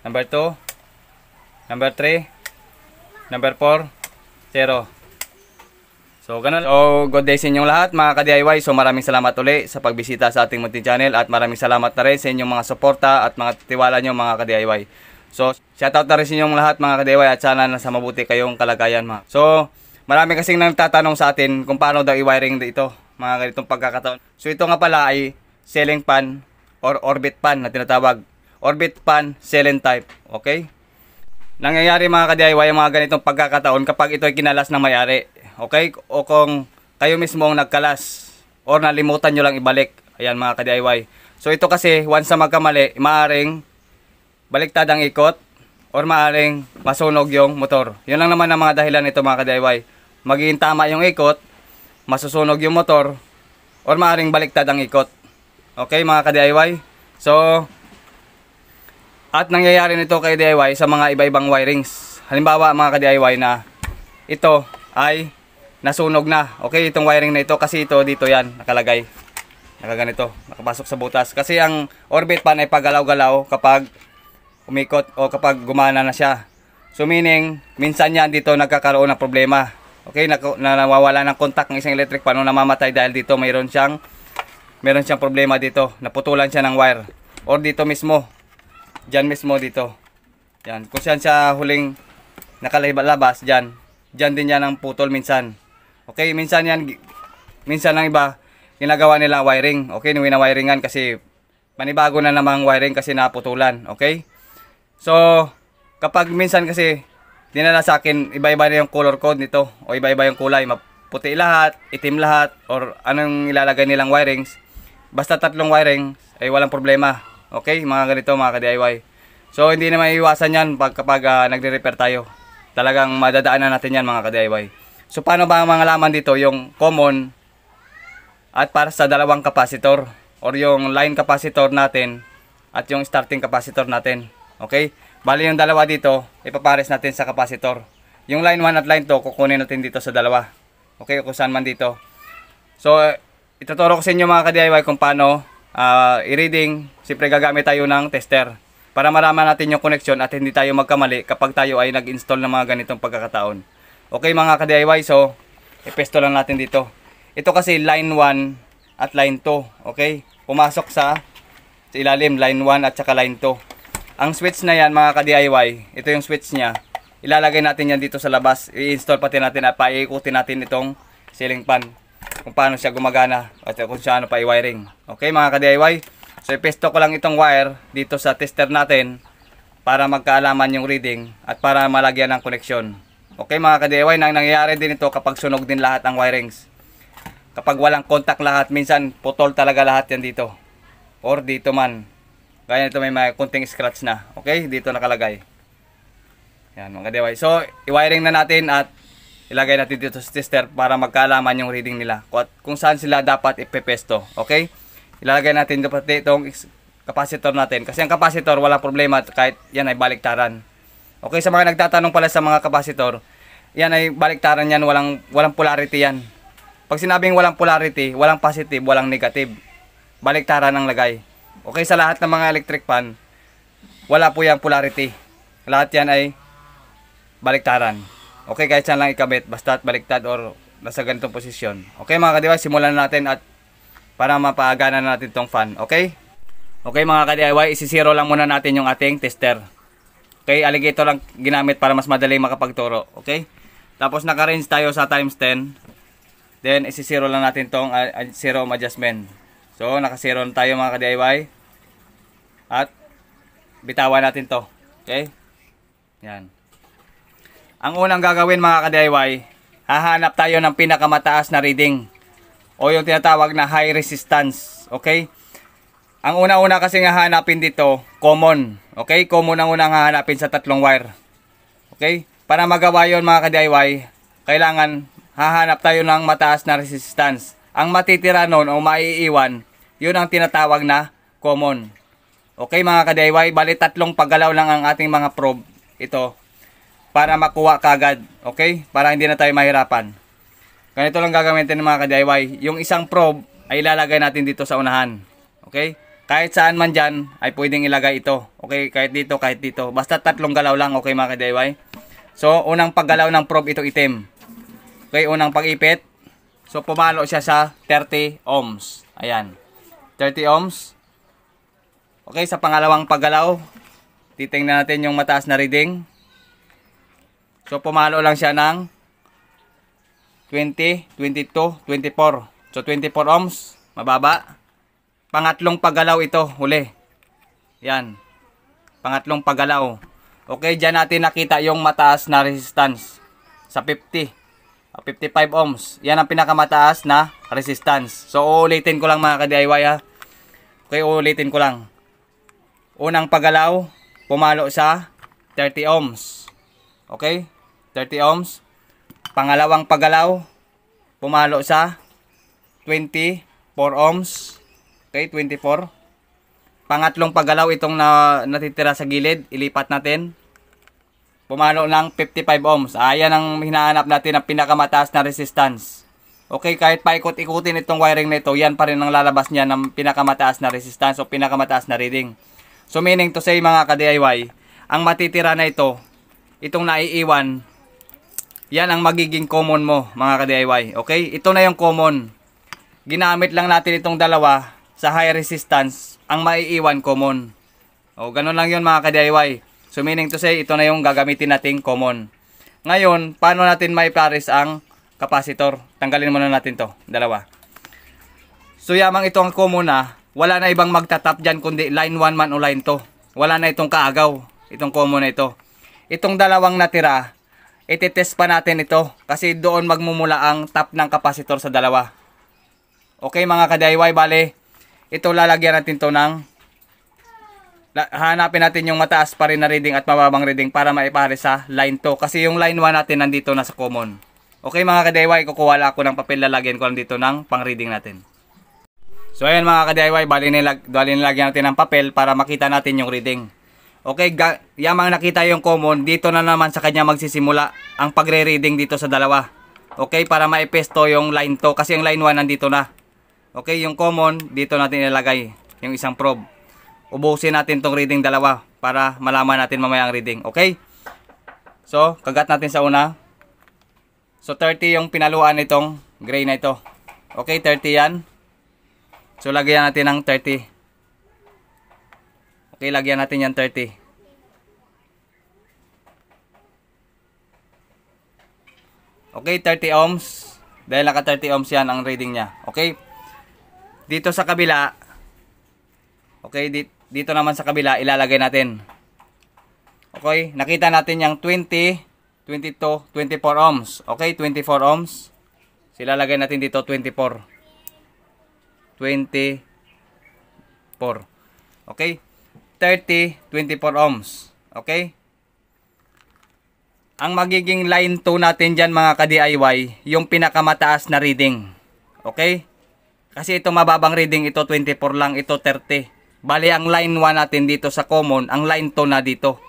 Number 2. Number 3. Number 4. 0. So, ganun. So, good day sa inyong lahat mga ka-DIY. So, maraming salamat uli sa pagbisita sa ating munting channel at maraming salamat na rin sa inyong mga suporta at mga tiwala nyo mga ka-DIY. So, shoutout na rin sa inyong lahat mga ka-DIY at sana nasa mabuti kayong kalagayan mga. So, marami kasing nagtatanong sa atin kung paano daw i-wiring dito mga ganitong pagkakataon. So, ito nga pala ay selling pan or orbit pan na tinatawag orbit pan, selen type. Okay? Nangyayari mga ka-DIY mga ganitong pagkakataon kapag ito ay kinalas ng mayari. Okay? O kung kayo mismo ang nagkalas or nalimutan nyo lang ibalik. Ayan mga ka-DIY. So ito kasi, once na magkamali, maaring baliktad ang ikot or maaring masunog yung motor. Yun lang naman ang mga dahilan nito mga ka-DIY. Magiging tama yung ikot, masusunog yung motor, or maaring baliktad ang ikot. Okay mga ka-DIY? So, at nangyayari nito kay DIY sa mga iba-ibang wirings. Halimbawa mga ka-DIY na ito ay nasunog na. Okay, itong wiring na ito kasi ito dito yan nakalagay. Nakaganito, nakapasok sa butas. Kasi ang orbit pan ay pagalaw-galaw kapag umikot o kapag gumana na siya. So meaning, minsan yan dito nagkakaroon ng problema. Okay, na, nawawala ng contact ng isang electric pan o namamatay dahil dito mayroon siyang mayroon siyang problema dito. Naputulan siya ng wire. Or dito mismo, Diyan mismo dito. Yan. Kung saan siya huling nakalabas, diyan. Diyan din yan ang putol minsan. Okay, minsan yan, minsan ang iba, ginagawa nila wiring. Okay, nung winawiringan kasi panibago na namang wiring kasi naputulan. Okay? So, kapag minsan kasi, dinala sa akin, iba-iba na yung color code nito. O iba-iba yung kulay. Puti lahat, itim lahat, or anong ilalagay nilang wirings. Basta tatlong wiring, ay walang problema. Okay, mga ganito mga ka-DIY. So, hindi na maiiwasan yan pag, kapag uh, nagre-repair tayo. Talagang madadaanan natin yan mga ka-DIY. So, paano ba ang mga laman dito? Yung common at para sa dalawang capacitor or yung line capacitor natin at yung starting capacitor natin. Okay? Bali yung dalawa dito, ipapares natin sa capacitor. Yung line 1 at line 2, kukunin natin dito sa dalawa. Okay? Kung saan man dito. So, eh, ituturo ko sa inyo mga ka-DIY kung paano uh, i-reading, siyempre gagamit tayo ng tester para malaman natin yung connection at hindi tayo magkamali kapag tayo ay nag-install ng mga ganitong pagkakataon. Okay mga ka-DIY, so ipesto lang natin dito. Ito kasi line 1 at line 2, okay? Pumasok sa, sa ilalim, line 1 at saka line 2. Ang switch na yan mga ka-DIY, ito yung switch niya. Ilalagay natin yan dito sa labas, i-install pati natin at paikutin natin itong ceiling fan kung paano siya gumagana at kung saan pa i-wiring. Okay mga ka-DIY? So ipesto ko lang itong wire dito sa tester natin para magkaalaman yung reading at para malagyan ng connection. Okay mga ka-DIY, nang nangyayari din ito kapag sunog din lahat ang wirings. Kapag walang contact lahat, minsan putol talaga lahat yan dito. Or dito man. Kaya nito may mga kunting scratch na. Okay, dito nakalagay. Yan mga ka-DIY. So, i-wiring na natin at ilagay natin dito sa tester para magkaalaman yung reading nila. Kung saan sila dapat ipepesto. Okay? Ilalagay natin dito itong capacitor natin. Kasi ang capacitor, wala problema kahit yan ay baliktaran. Okay, sa mga nagtatanong pala sa mga capacitor, yan ay baliktaran yan, walang, walang polarity yan. Pag sinabing walang polarity, walang positive, walang negative. Baliktaran ang lagay. Okay, sa lahat ng mga electric fan, wala po yung polarity. Lahat yan ay baliktaran. Okay guys, saan lang ikabit. Basta at baliktad or nasa ganitong posisyon. Okay mga ka-DIY, simulan natin at para mapaaganan natin tong fan. Okay? Okay mga ka-DIY, isisiro lang muna natin yung ating tester. Okay, alligator lang ginamit para mas madali makapagturo. Okay? Tapos naka-range tayo sa times 10. Then isisiro lang natin tong ah, ah, zero adjustment. So naka-zero na tayo mga ka-DIY. At bitawan natin to. Okay? Yan. Ang unang gagawin mga ka-DIY, hahanap tayo ng pinakamataas na reading o yung tinatawag na high resistance. Okay? Ang una-una kasi nga hanapin dito, common. Okay? Common ang unang hahanapin sa tatlong wire. Okay? Para magawa yon mga ka-DIY, kailangan hahanap tayo ng mataas na resistance. Ang matitira noon o maiiwan, yun ang tinatawag na common. Okay mga ka-DIY, bali tatlong paggalaw lang ang ating mga probe. Ito, para makuha kagad. Okay? Para hindi na tayo mahirapan. Ganito lang gagamitin ng mga ka-DIY. Yung isang probe ay ilalagay natin dito sa unahan. Okay? Kahit saan man dyan ay pwedeng ilagay ito. Okay? Kahit dito, kahit dito. Basta tatlong galaw lang. Okay mga ka-DIY? So, unang paggalaw ng probe ito itim. Okay? Unang pag-ipit. So, pumalo siya sa 30 ohms. Ayan. 30 ohms. Okay, sa pangalawang paggalaw, titingnan natin yung mataas na reading. So, pumalo lang siya ng 20, 22, 24. So, 24 ohms. Mababa. Pangatlong paggalaw ito. Huli. Yan. Pangatlong paggalaw. Okay, dyan natin nakita yung mataas na resistance. Sa 50. 55 ah, ohms. Yan ang pinakamataas na resistance. So, uulitin ko lang mga ka-DIY ha. Ah. Okay, uulitin ko lang. Unang paggalaw, pumalo sa 30 ohms. Okay? 30 ohms. Pangalawang pagalaw, pumalo sa 24 ohms. Okay, 24. Pangatlong pagalaw itong na, natitira sa gilid, ilipat natin. Pumalo ng 55 ohms. Ayan ah, ang hinahanap natin ang pinakamataas na resistance. Okay, kahit paikot-ikutin itong wiring nito, yan pa rin ang lalabas niya ng pinakamataas na resistance o pinakamataas na reading. So meaning to say mga ka-DIY, ang matitira na ito, itong naiiwan, yan ang magiging common mo mga ka-DIY. Okay? Ito na yung common. Ginamit lang natin itong dalawa sa high resistance. Ang maiiwan common. O ganun lang yun mga ka-DIY. So meaning to say, ito na yung gagamitin nating common. Ngayon, paano natin paris ang capacitor? Tanggalin muna natin to dalawa. So yamang ito ang common na, ah, wala na ibang magtatap dyan kundi line 1 man o line 2. Wala na itong kaagaw, itong common na ito. Itong dalawang natira, itetest pa natin ito kasi doon magmumula ang top ng kapasitor sa dalawa. Okay mga ka-DIY, bale, ito lalagyan natin to ng hanapin natin yung mataas pa rin na reading at mababang reading para maipare sa line 2 kasi yung line 1 natin nandito na sa common. Okay mga ka-DIY, kukuha ako ng papel lalagyan ko lang dito ng pang-reading natin. So ayan mga ka-DIY, bali nilagyan natin ng papel para makita natin yung reading. Okay, yamang nakita yung common, dito na naman sa kanya magsisimula ang pagre-reading dito sa dalawa. Okay, para maipesto yung line to kasi yung line 1 nandito na. Okay, yung common, dito natin ilalagay yung isang probe. Ubusin natin tong reading dalawa para malaman natin mamaya ang reading. Okay? So, kagat natin sa una. So, 30 yung pinaluan nitong gray na ito. Okay, 30 yan. So, lagyan natin ng 30. Okay, lagyan natin yan 30. Okay, 30 ohms. Dahil naka 30 ohms yan ang reading niya. Okay? Dito sa kabila, okay, di, dito naman sa kabila, ilalagay natin. Okay, nakita natin yung 20, 22, 24 ohms. Okay, 24 ohms. Silalagay natin dito 24. 20 4. Okay? 30, 24 ohms. Okay? Ang magiging line 2 natin dyan mga ka-DIY, yung pinakamataas na reading. Okay? Kasi ito mababang reading, ito 24 lang, ito 30. Bali, ang line 1 natin dito sa common, ang line 2 na dito.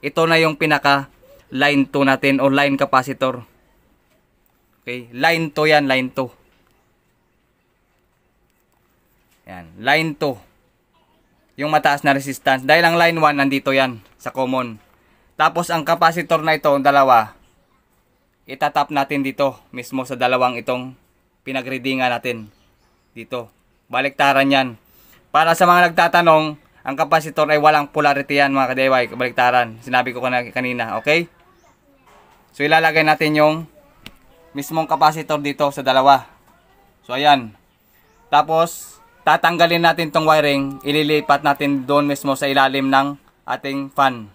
Ito na yung pinaka line 2 natin o line capacitor. Okay, line 2 yan, line 2. Yan, line 2 yung mataas na resistance. Dahil ang line 1 nandito yan sa common. Tapos ang capacitor na ito, dalawa, itatap natin dito mismo sa dalawang itong pinagreadingan natin. Dito. Baliktaran yan. Para sa mga nagtatanong, ang kapasitor ay walang polarity yan mga kadeway, baliktaran. Sinabi ko kanina, okay? So ilalagay natin yung mismong kapasitor dito sa dalawa. So ayan. Tapos tatanggalin natin tong wiring, ililipat natin doon mismo sa ilalim ng ating fan.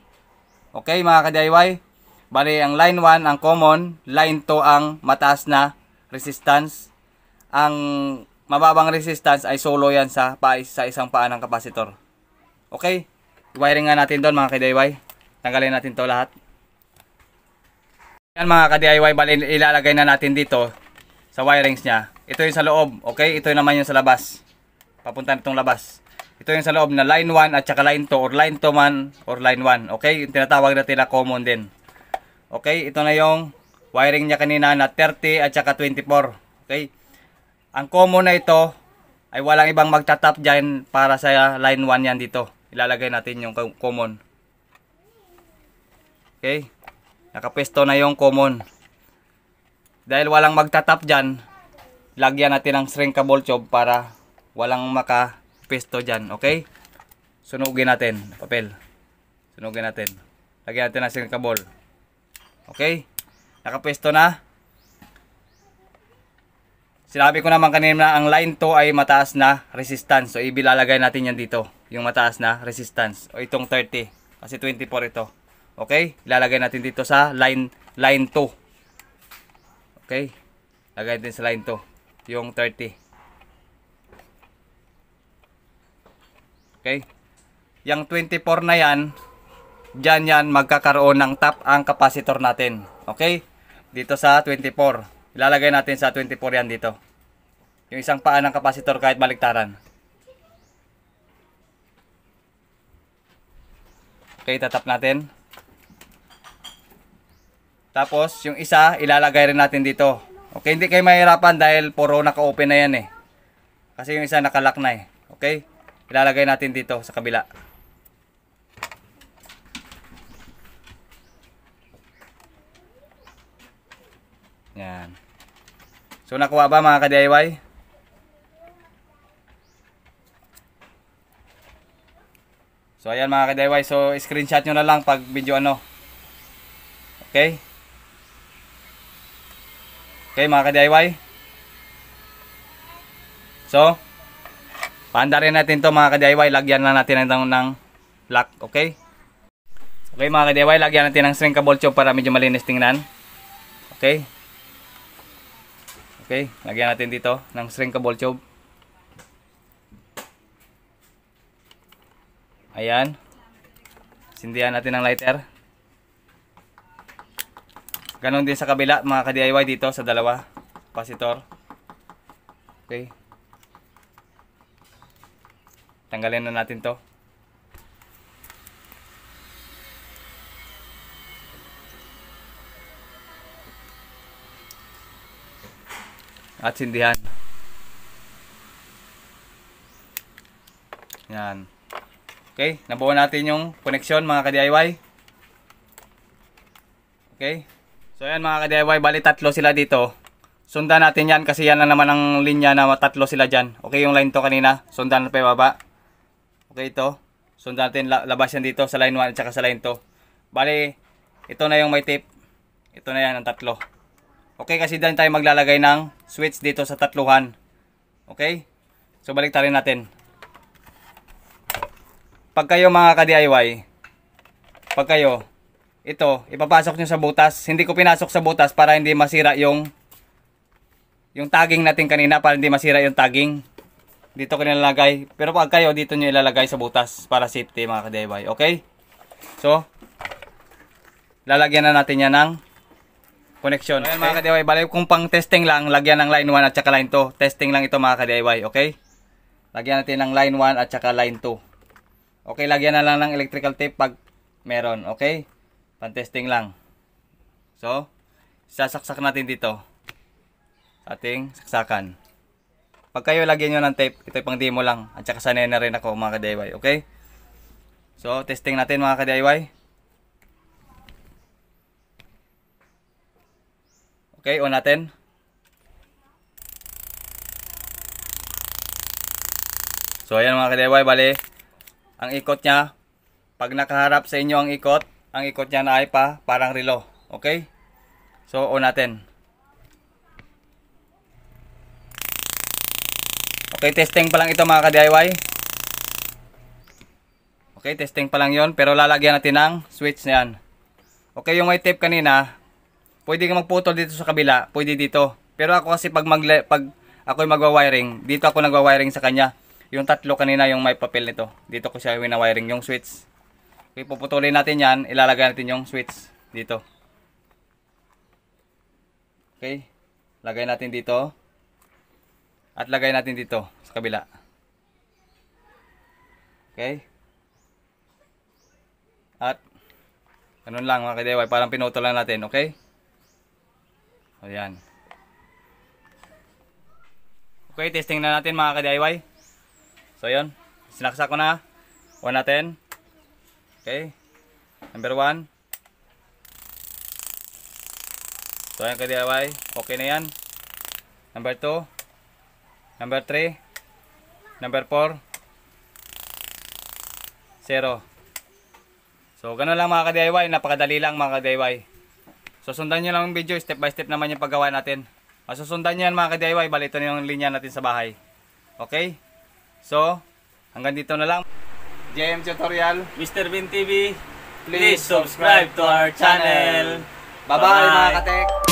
Okay mga ka-DIY? Bali, ang line 1 ang common, line 2 ang mataas na resistance. Ang mababang resistance ay solo yan sa, pa, sa isang paa ng kapasitor. Okay? Wiring nga natin doon mga ka-DIY. Tanggalin natin to lahat. Yan mga ka-DIY, bali ilalagay na natin dito sa wirings niya. Ito yung sa loob, okay? Ito yung naman yung sa labas papunta nitong labas. Ito yung sa loob na line 1 at saka line 2 or line 2 man or line 1. Okay, yung tinatawag natin na common din. Okay, ito na yung wiring niya kanina na 30 at saka 24. Okay, ang common na ito ay walang ibang magtatap dyan para sa line 1 yan dito. Ilalagay natin yung common. Okay, nakapesto na yung common. Dahil walang magtatap dyan, lagyan natin ng shrinkable tube para walang makapisto dyan okay sunugin natin papel sunugin natin lagyan natin ng silikabol okay nakapisto na sinabi ko naman kanina ang line to ay mataas na resistance so ibilalagay natin yan dito yung mataas na resistance o itong 30 kasi 24 ito okay ilalagay natin dito sa line line 2 okay lagay din sa line 2 yung 30 Okay? Yang 24 na yan, dyan yan magkakaroon ng tap ang capacitor natin. Okay? Dito sa 24. Ilalagay natin sa 24 yan dito. Yung isang paa ng capacitor kahit baligtaran. Okay, tatap natin. Tapos, yung isa, ilalagay rin natin dito. Okay, hindi kayo mahirapan dahil puro naka-open na yan eh. Kasi yung isa nakalak na eh. Okay? ilalagay natin dito sa kabila. Yan. So nakuha ba mga ka-DIY? So ayan mga ka-DIY, so screenshot nyo na lang pag video ano. Okay? Okay mga ka-DIY? So, Paanda rin natin to mga ka-DIY. Lagyan na natin ng, ng lock. Okay? Okay mga ka-DIY. Lagyan natin ng shrinkable tube para medyo malinis tingnan. Okay? Okay. Lagyan natin dito ng shrinkable tube. Ayan. Sindihan natin ng lighter. Ganon din sa kabila mga ka-DIY dito sa dalawa. Capacitor. Okay. Tanggalin na natin to. At sindihan. Yan. Okay, nabuo natin yung connection mga ka-DIY. Okay. So ayan mga ka-DIY, bali tatlo sila dito. Sundan natin yan kasi yan na naman ang linya na tatlo sila dyan. Okay yung line to kanina. Sundan na pa baba. Okay, ito. So, natin labas yan dito sa line 1 at saka sa line 2. Bali, ito na yung may tape. Ito na yan, ang tatlo. Okay, kasi dyan tayo maglalagay ng switch dito sa tatluhan. Okay? So, balik tayo natin. Pag kayo mga ka-DIY, pag kayo, ito, ipapasok nyo sa butas. Hindi ko pinasok sa butas para hindi masira yung yung tagging natin kanina para hindi masira yung tagging dito ko nilalagay. Pero pag kayo, dito nyo ilalagay sa butas para safety mga kadebay. Okay? So, lalagyan na natin yan ng connection. Okay, okay. mga ka-DIY, bali kung pang testing lang, lagyan ng line 1 at saka line 2. Testing lang ito mga ka-DIY, okay? Lagyan natin ng line 1 at saka line 2. Okay, lagyan na lang ng electrical tape pag meron, okay? Pang testing lang. So, sasaksak natin dito. Ating saksakan. Pag kayo lagyan nyo ng tape, ito pang demo lang. At saka sanay na rin ako mga ka-DIY. Okay? So, testing natin mga ka-DIY. Okay, on natin. So, ayan mga ka-DIY. Bali, ang ikot niya, pag nakaharap sa inyo ang ikot, ang ikot niya na ay pa, parang relo. Okay? So, on natin. Okay, testing pa lang ito mga ka-DIY. Okay, testing pa lang yon Pero lalagyan natin ng switch na yan. Okay, yung white tape kanina, pwede kang magputol dito sa kabila. Pwede dito. Pero ako kasi pag, mag, pag ako'y magwa-wiring, dito ako nagwa-wiring sa kanya. Yung tatlo kanina yung may papel nito. Dito ko siya wina-wiring yung switch. Okay, puputulin natin yan. Ilalagay natin yung switch dito. Okay, lagay natin dito at lagay natin dito sa kabila okay at ganun lang mga kadeway parang pinoto lang natin okay ayan okay testing na natin mga kadeway so yun sinaksak ko na 1 natin okay number 1 so ayan ka DIY okay na yan number 2 Number 3. Number 4. 0. So, ganun lang mga ka-DIY. Napakadali lang mga ka-DIY. Susundan nyo lang yung video. Step by step naman yung paggawa natin. Masusundan ah, nyo yan mga ka-DIY. Balito ito na yung linya natin sa bahay. Okay? So, hanggang dito na lang. JM Tutorial. Mr. Bin TV. Please subscribe to our channel. Bye-bye mga ka-tech.